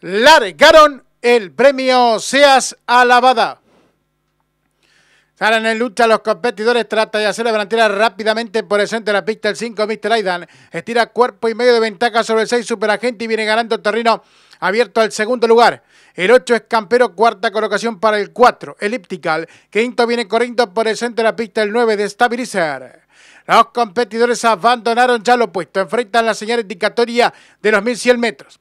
largaron el premio Seas Alabada. Salen en lucha los competidores, trata de hacer la delantera rápidamente por el centro de la pista el 5, Mr. Aidan. Estira cuerpo y medio de ventaja sobre el 6, Superagente y viene ganando terreno abierto al segundo lugar. El 8 es Campero, cuarta colocación para el 4, elliptical. Quinto viene corriendo por el centro de la pista el 9 de estabilizar. Los competidores abandonaron ya lo puesto, enfrentan la señal indicatoria de los 1100 metros.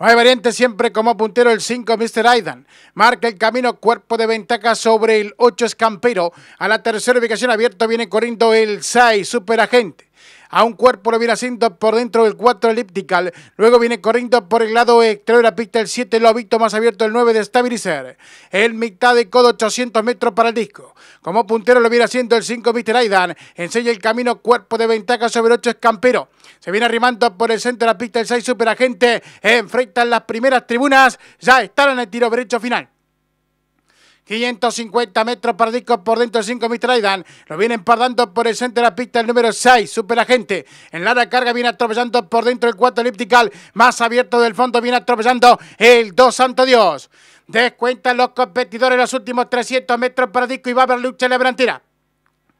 No hay variante siempre como puntero el 5 Mr. Aidan. Marca el camino cuerpo de ventaja sobre el 8 Escampero. A la tercera ubicación abierto viene corriendo el 6 Super Agente a un cuerpo lo viene haciendo por dentro del 4 elíptical. Luego viene corriendo por el lado exterior de la pista el 7 visto más abierto el 9 de Stabilizer. El mitad de codo 800 metros para el disco. Como puntero lo viene haciendo el 5 Mr. Aidan. Enseña el camino cuerpo de ventaja sobre 8 Escampero. Se viene arrimando por el centro de la pista el 6 Superagente. Enfrentan las primeras tribunas. Ya están en el tiro derecho final. 550 metros para disco por dentro 5 Mr. Aidan. Lo vienen empardando por el centro de la pista el número 6, Superagente. En la carga viene atropellando por dentro el 4 elíptical. Más abierto del fondo viene atropellando el 2 Santo Dios. Descuentan los competidores los últimos 300 metros para disco y va a haber lucha en la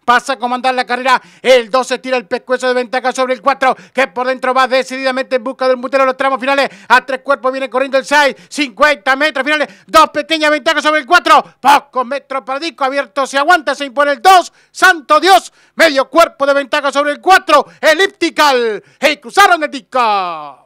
pasa a comandar la carrera. El 2 se tira el pescuezo de ventaja sobre el 4, que por dentro va decididamente en busca del mutero. Los tramos finales a tres cuerpos viene corriendo el 6, 50 metros finales, dos pequeñas ventajas sobre el 4, pocos metros para Disco, abierto se aguanta, se impone el 2, santo Dios, medio cuerpo de ventaja sobre el 4, elíptical, y cruzaron el disco.